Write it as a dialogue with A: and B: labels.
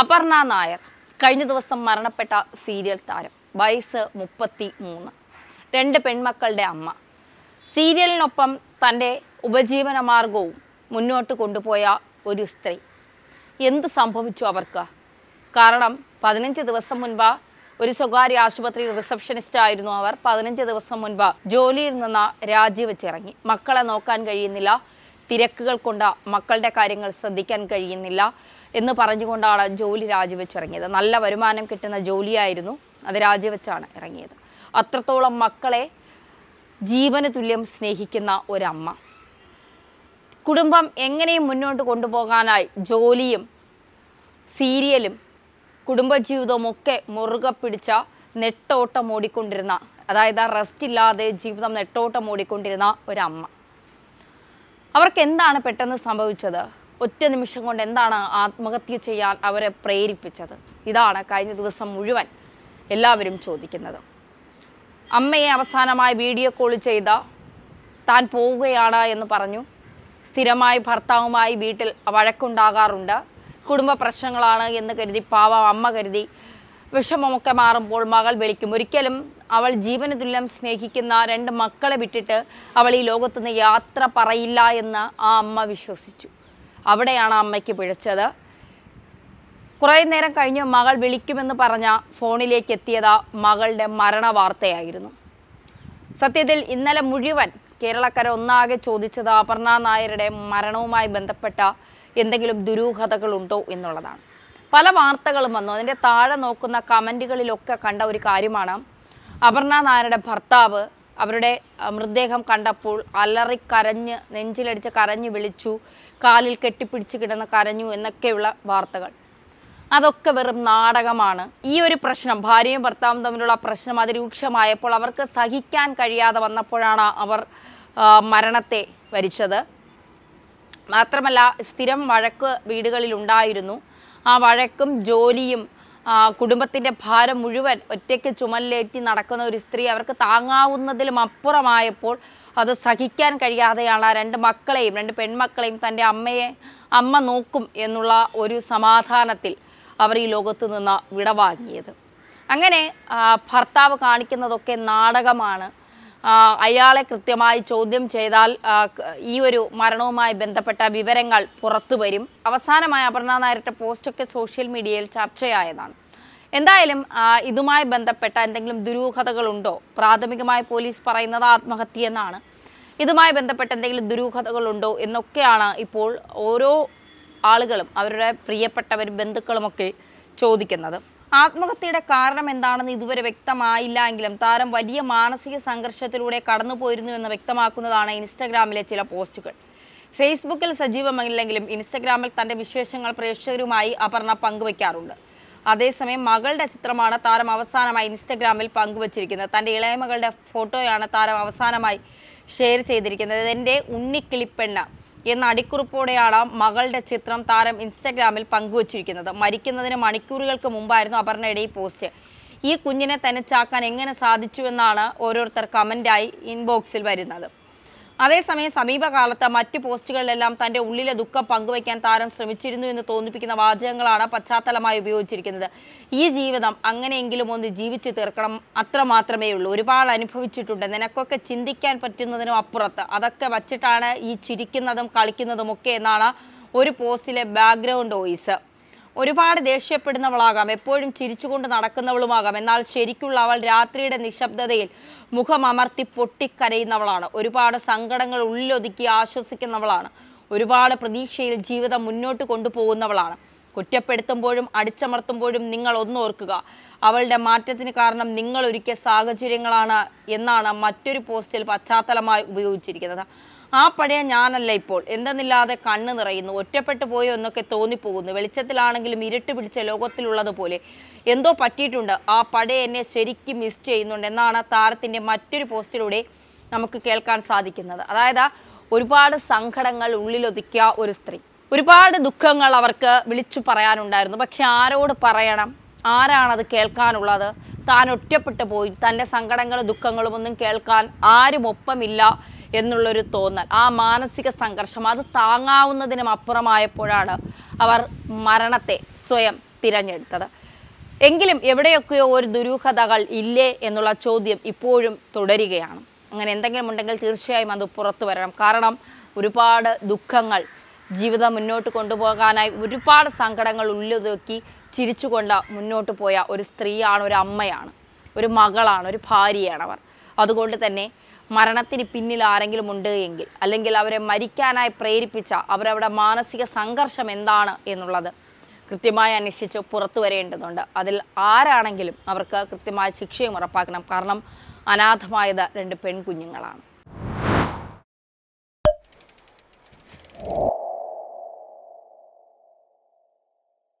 A: അപർണ നായർ കഴിഞ്ഞ ദിവസം മരണപ്പെട്ട സീരിയൽ താരം വയസ്സ് മുപ്പത്തി മൂന്ന് രണ്ട് പെൺമക്കളുടെ അമ്മ സീരിയലിനൊപ്പം തൻ്റെ ഉപജീവന മാർഗവും മുന്നോട്ട് കൊണ്ടുപോയ ഒരു സ്ത്രീ എന്ത് സംഭവിച്ചു അവർക്ക് കാരണം പതിനഞ്ച് ദിവസം മുൻപ് ഒരു സ്വകാര്യ ആശുപത്രി റിസപ്ഷനിസ്റ്റ് ആയിരുന്നു അവർ പതിനഞ്ച് ദിവസം മുൻപ് ജോലിയിൽ നിന്ന് രാജിവെച്ചിറങ്ങി മക്കളെ നോക്കാൻ കഴിയുന്നില്ല തിരക്കുകൾ കൊണ്ട് മക്കളുടെ കാര്യങ്ങൾ ശ്രദ്ധിക്കാൻ കഴിയുന്നില്ല എന്ന് പറഞ്ഞുകൊണ്ടാണ് ജോലി രാജിവെച്ചിറങ്ങിയത് നല്ല വരുമാനം കിട്ടുന്ന ജോലിയായിരുന്നു അത് രാജിവെച്ചാണ് ഇറങ്ങിയത് അത്രത്തോളം മക്കളെ ജീവന തുല്യം സ്നേഹിക്കുന്ന ഒരമ്മ കുടുംബം എങ്ങനെയും മുന്നോട്ട് കൊണ്ടുപോകാനായി ജോലിയും സീരിയലും കുടുംബജീവിതവും ഒക്കെ മുറുകെ പിടിച്ച നെട്ടോട്ടം ഓടിക്കൊണ്ടിരുന്ന അതായത് ആ റെസ്റ്റ് ഇല്ലാതെ ജീവിതം നെട്ടോട്ടം ഓടിക്കൊണ്ടിരുന്ന ഒരമ്മ അവർക്ക് എന്താണ് പെട്ടെന്ന് സംഭവിച്ചത് ഒറ്റ നിമിഷം കൊണ്ട് എന്താണ് ആത്മഹത്യ ചെയ്യാൻ അവരെ പ്രേരിപ്പിച്ചത് ഇതാണ് കഴിഞ്ഞ ദിവസം മുഴുവൻ എല്ലാവരും ചോദിക്കുന്നത് അമ്മയെ അവസാനമായി വീഡിയോ കോൾ ചെയ്ത താൻ പോവുകയാണ് എന്ന് പറഞ്ഞു സ്ഥിരമായി ഭർത്താവുമായി വീട്ടിൽ വഴക്കുണ്ടാകാറുണ്ട് കുടുംബ പ്രശ്നങ്ങളാണ് എന്ന് കരുതി പാവം അമ്മ കരുതി വിഷമമൊക്കെ മാറുമ്പോൾ മകൾ വിളിക്കും ഒരിക്കലും അവൾ ജീവനതുല്യം സ്നേഹിക്കുന്ന രണ്ട് മക്കളെ വിട്ടിട്ട് അവൾ ഈ ലോകത്തുനിന്ന് യാത്ര പറയില്ല എന്ന് ആ അമ്മ വിശ്വസിച്ചു അവിടെയാണ് അമ്മയ്ക്ക് പിഴച്ചത് കുറേ നേരം കഴിഞ്ഞ് മകൾ വിളിക്കുമെന്ന് പറഞ്ഞ ഫോണിലേക്ക് എത്തിയത് മകളുടെ മരണ വാർത്തയായിരുന്നു സത്യത്തിൽ ഇന്നലെ മുഴുവൻ കേരളക്കര ഒന്നാകെ ചോദിച്ചത് അപർണ നായരുടെ മരണവുമായി ബന്ധപ്പെട്ട എന്തെങ്കിലും ദുരൂഹതകളുണ്ടോ എന്നുള്ളതാണ് പല വാർത്തകളും വന്നു അതിൻ്റെ താഴെ നോക്കുന്ന കമൻറ്റുകളിലൊക്കെ കണ്ട ഒരു കാര്യമാണ് അപർണ നായരുടെ ഭർത്താവ് അവരുടെ മൃതദേഹം കണ്ടപ്പോൾ അലറി കരഞ്ഞ് നെഞ്ചിലടിച്ച് കരഞ്ഞു വിളിച്ചു കാലിൽ കെട്ടിപ്പിടിച്ച് കിടന്ന് കരഞ്ഞു എന്നൊക്കെയുള്ള വാർത്തകൾ അതൊക്കെ വെറും നാടകമാണ് ഈ ഒരു പ്രശ്നം ഭാര്യയും ഭർത്താവും തമ്മിലുള്ള പ്രശ്നം അതിരൂക്ഷമായപ്പോൾ അവർക്ക് സഹിക്കാൻ കഴിയാതെ വന്നപ്പോഴാണ് അവർ മരണത്തെ വരിച്ചത് മാത്രമല്ല സ്ഥിരം വഴക്ക് വീടുകളിൽ ഉണ്ടായിരുന്നു ആ വഴക്കും ജോലിയും കുടുംബത്തിൻ്റെ ഭാരം മുഴുവൻ ഒറ്റയ്ക്ക് ചുമലിലേറ്റി നടക്കുന്ന ഒരു സ്ത്രീ അവർക്ക് താങ്ങാവുന്നതിലും അപ്പുറമായപ്പോൾ അത് സഹിക്കാൻ കഴിയാതെയാണ് ആ രണ്ട് മക്കളെയും രണ്ട് പെൺമക്കളെയും തൻ്റെ അമ്മയെ അമ്മ നോക്കും എന്നുള്ള ഒരു സമാധാനത്തിൽ അവർ ഈ ലോകത്ത് നിന്ന് വിടവാങ്ങിയത് അങ്ങനെ ഭർത്താവ് കാണിക്കുന്നതൊക്കെ നാടകമാണ് അയാളെ കൃത്യമായി ചോദ്യം ചെയ്താൽ ഈ ഒരു മരണവുമായി ബന്ധപ്പെട്ട വിവരങ്ങൾ പുറത്തു വരും അവസാനമായി അപർണ നായരുടെ പോസ്റ്റൊക്കെ സോഷ്യൽ മീഡിയയിൽ ചർച്ചയായതാണ് എന്തായാലും ഇതുമായി ബന്ധപ്പെട്ട എന്തെങ്കിലും ദുരൂഹതകളുണ്ടോ പ്രാഥമികമായി പോലീസ് പറയുന്നത് ആത്മഹത്യയെന്നാണ് ഇതുമായി ബന്ധപ്പെട്ട എന്തെങ്കിലും ദുരൂഹതകളുണ്ടോ എന്നൊക്കെയാണ് ഇപ്പോൾ ഓരോ ആളുകളും അവരുടെ പ്രിയപ്പെട്ടവരും ബന്ധുക്കളുമൊക്കെ ചോദിക്കുന്നത് ആത്മഹത്യയുടെ കാരണം എന്താണെന്ന് ഇതുവരെ വ്യക്തമായില്ല എങ്കിലും താരം വലിയ മാനസിക സംഘർഷത്തിലൂടെ കടന്നുപോയിരുന്നു എന്ന് വ്യക്തമാക്കുന്നതാണ് ഇൻസ്റ്റഗ്രാമിലെ ചില പോസ്റ്റുകൾ ഫേസ്ബുക്കിൽ സജീവമല്ലെങ്കിലും ഇൻസ്റ്റഗ്രാമിൽ തന്റെ വിശേഷങ്ങൾ പ്രേക്ഷകരുമായി അപർണ പങ്കുവയ്ക്കാറുണ്ട് അതേസമയം മകളുടെ ചിത്രമാണ് താരം അവസാനമായി ഇൻസ്റ്റഗ്രാമിൽ പങ്കുവച്ചിരിക്കുന്നത് തൻ്റെ ഇളയമകളുടെ ഫോട്ടോയാണ് താരം അവസാനമായി ഷെയർ ചെയ്തിരിക്കുന്നത് എൻ്റെ ഉണ്ണിക്കിളിപ്പെണ്ണ എന്ന അടിക്കുറിപ്പോടെയാണ് മകളുടെ ചിത്രം താരം ഇൻസ്റ്റഗ്രാമിൽ പങ്കുവച്ചിരിക്കുന്നത് മരിക്കുന്നതിന് മണിക്കൂറുകൾക്ക് മുമ്പായിരുന്നു അപർണയുടെ ഈ പോസ്റ്റ് ഈ കുഞ്ഞിനെ തനിച്ചാക്കാൻ എങ്ങനെ സാധിച്ചു എന്നാണ് ഓരോരുത്തർ കമൻ്റായി ഇൻബോക്സിൽ വരുന്നത് അതേസമയം സമീപകാലത്ത് മറ്റു പോസ്റ്റുകളിലെല്ലാം തന്റെ ഉള്ളിലെ ദുഃഖം പങ്കുവയ്ക്കാൻ താരം ശ്രമിച്ചിരുന്നു എന്ന് തോന്നിപ്പിക്കുന്ന വാചകങ്ങളാണ് പശ്ചാത്തലമായി ഉപയോഗിച്ചിരിക്കുന്നത് ഈ ജീവിതം അങ്ങനെയെങ്കിലും ഒന്ന് ജീവിച്ചു തീർക്കണം അത്ര മാത്രമേ ഉള്ളൂ ഒരുപാട് അനുഭവിച്ചിട്ടുണ്ട് നിനക്കൊക്കെ ചിന്തിക്കാൻ പറ്റുന്നതിനും അപ്പുറത്ത് അതൊക്കെ വച്ചിട്ടാണ് ഈ ചിരിക്കുന്നതും കളിക്കുന്നതും ഒക്കെ എന്നാണ് ഒരു പോസ്റ്റിലെ ബാക്ക്ഗ്രൗണ്ട് വോയിസ് ഒരുപാട് ദേഷ്യപ്പെടുന്നവളാകാം എപ്പോഴും ചിരിച്ചുകൊണ്ട് നടക്കുന്നവളുമാകാം എന്നാൽ ശരിക്കുള്ള അവൾ രാത്രിയുടെ നിശബ്ദതയിൽ അമർത്തി പൊട്ടിക്കരയുന്നവളാണ് ഒരുപാട് സങ്കടങ്ങൾ ഉള്ളിലൊതുക്കി ആശ്വസിക്കുന്നവളാണ് ഒരുപാട് പ്രതീക്ഷയിൽ ജീവിതം മുന്നോട്ട് കൊണ്ടുപോകുന്നവളാണ് കുറ്റപ്പെടുത്തുമ്പോഴും അടിച്ചമർത്തുമ്പോഴും നിങ്ങൾ ഒന്നോർക്കുക അവളുടെ മാറ്റത്തിന് കാരണം നിങ്ങൾ ഒരുക്കിയ സാഹചര്യങ്ങളാണ് എന്നാണ് മറ്റൊരു പോസ്റ്റിൽ പശ്ചാത്തലമായി ഉപയോഗിച്ചിരിക്കുന്നത് ആ പഴയ ഞാനല്ല ഇപ്പോൾ എന്തെന്നില്ലാതെ കണ്ണ് നിറയുന്നു ഒറ്റപ്പെട്ടു പോയോ എന്നൊക്കെ തോന്നിപ്പോകുന്നു വെളിച്ചത്തിലാണെങ്കിലും ഇരുട്ട് പിടിച്ച ലോകത്തിലുള്ളതുപോലെ എന്തോ പറ്റിയിട്ടുണ്ട് ആ പടയെ എന്നെ ശരിക്കും മിസ് ചെയ്യുന്നുണ്ട് എന്നാണ് താരത്തിൻ്റെ മറ്റൊരു പോസ്റ്റിലൂടെ നമുക്ക് കേൾക്കാൻ സാധിക്കുന്നത് അതായത് ഒരുപാട് സങ്കടങ്ങൾ ഉള്ളിലൊതുക്കിയ ഒരു സ്ത്രീ ഒരുപാട് ദുഃഖങ്ങൾ അവർക്ക് വിളിച്ചു പറയാനുണ്ടായിരുന്നു പക്ഷെ ആരോട് പറയണം ആരാണത് കേൾക്കാനുള്ളത് താൻ ഒറ്റപ്പെട്ടു പോയി തൻ്റെ സങ്കടങ്ങളും ദുഃഖങ്ങളും ഒന്നും കേൾക്കാൻ ആരും ഒപ്പമില്ല എന്നുള്ളൊരു തോന്നൽ ആ മാനസിക സംഘർഷം അത് താങ്ങാവുന്നതിനും അപ്പുറമായപ്പോഴാണ് അവർ മരണത്തെ സ്വയം തിരഞ്ഞെടുത്തത് എങ്കിലും എവിടെയൊക്കെയോ ഒരു ദുരൂഹതകൾ ഇല്ലേ എന്നുള്ള ചോദ്യം ഇപ്പോഴും തുടരുകയാണ് അങ്ങനെ എന്തെങ്കിലും ഉണ്ടെങ്കിൽ തീർച്ചയായും അത് പുറത്തു വരണം കാരണം ഒരുപാട് ദുഃഖങ്ങൾ ജീവിതം മുന്നോട്ട് കൊണ്ടുപോകാനായി ഒരുപാട് സങ്കടങ്ങൾ ഉള്ളിലൊതുക്കി ചിരിച്ചുകൊണ്ട് മുന്നോട്ട് പോയ ഒരു സ്ത്രീയാണ് ഒരു അമ്മയാണ് ഒരു മകളാണ് ഒരു ഭാര്യയാണ് അവർ അതുകൊണ്ട് തന്നെ മരണത്തിന് പിന്നിൽ ആരെങ്കിലും ഉണ്ട് എങ്കിൽ അല്ലെങ്കിൽ അവരെ മരിക്കാനായി പ്രേരിപ്പിച്ച അവരവിടെ മാനസിക സംഘർഷം എന്താണ് എന്നുള്ളത് കൃത്യമായി അന്വേഷിച്ച് പുറത്തു വരേണ്ടതുണ്ട് അതിൽ ആരാണെങ്കിലും അവർക്ക് കൃത്യമായ ശിക്ഷയും ഉറപ്പാക്കണം കാരണം അനാഥമായത് രണ്ട് പെൺകുഞ്ഞുങ്ങളാണ്